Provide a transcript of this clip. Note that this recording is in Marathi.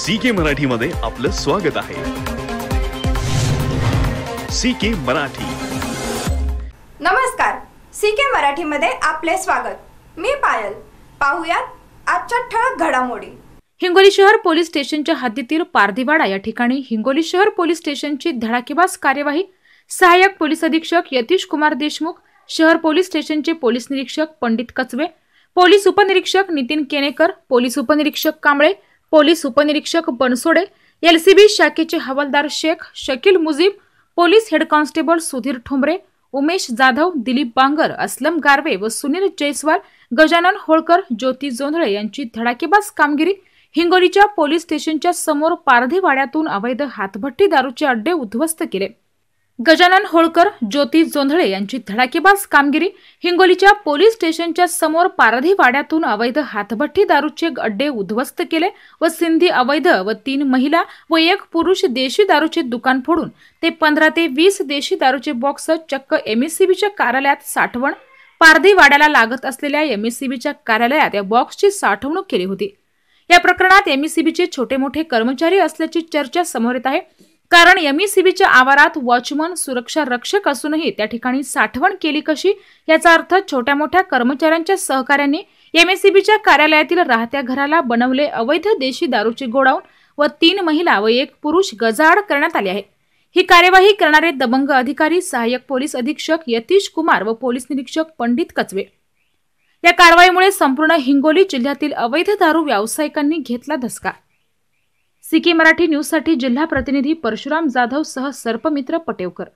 सी के मध्ये आपलं स्वागत आहे सी के मराठी नमस्कार सी के मध्ये आपले स्वागत मी पायल पाहुयात आजच्या ठळक घडामोडी हिंगोली शहर पोलीस स्टेशनच्या हद्दीतील पारधीवाडा या ठिकाणी हिंगोली शहर पोलीस स्टेशनची धडाकेबाज कार्यवाही सहाय्यक पोलीस अधीक्षक यतीश कुमार देशमुख शहर पोलीस स्टेशनचे पोलीस निरीक्षक पंडित कचवे पोलीस उपनिरीक्षक नितीन केनेकर पोलीस उपनिरीक्षक कांबळे पोलीस उपनिरीक्षक बनसोडे एलसीबी शाखेचे हवालदार Shaikh Shakeel Mujeeb police head constable Sudhir Thombare Umesh Jadhav Dilip Bangar Aslam Garve व सुनील जयस्वाल गजानन होळकर ज्योती जोंधळे यांची धडाकेबाज कामगिरी हिंगोलीच्या पोलीस स्टेशनच्या समोर पारधीवाड्यातून अवैध हातभट्टी दारूचे अड्डे उद्ध्वस्त केले गजानन होळकर ज्योती जोंधळे यांची धडाकेबाज कामगिरी हिंगोलीच्या पोलीस स्टेशनच्या समोर पारधी वाड्यातून अवैध हातभट्टी दारूचे अड्डे उद्ध्वस्त केले व सिंधी अवैध व तीन महिला व एक पुरुष देशी दारूचे दुकान फोडून ते पंधरा ते वीस देशी दारूचे बॉक्स चक्क एमएससीबीच्या कार्यालयात साठवण पारधी वाड्याला लागत असलेल्या एमएससीबीच्या कार्यालयात या बॉक्सची साठवणूक केली होती या प्रकरणात एमएससीबीचे छोटे मोठे कर्मचारी असल्याची चर्चा समोर येत आहे कारण एमईसीबीच्या e आवारात वॉचमन सुरक्षा रक्षक असूनही त्या ठिकाणी साठवण केली कशी याचा अर्थ छोट्या मोठ्या कर्मचाऱ्यांच्या सहकार्याने एमएससीबीच्या e कार्यालयातील राहत्या घराला बनवले अवैध देशी दारूची गोडाऊन व तीन महिला व एक पुरुष गजाआड करण्यात आले आहे ही कार्यवाही करणारे दबंग अधिकारी सहाय्यक पोलीस अधीक्षक यतीश कुमार व पोलीस निरीक्षक पंडित कचवे या कारवाईमुळे संपूर्ण हिंगोली जिल्ह्यातील अवैध दारू व्यावसायिकांनी घेतला धसका सिकी मराठी न्यूजसाठी जिल्हा प्रतिनिधी परशुराम जाधव सह सर्पमित्र पटेवकर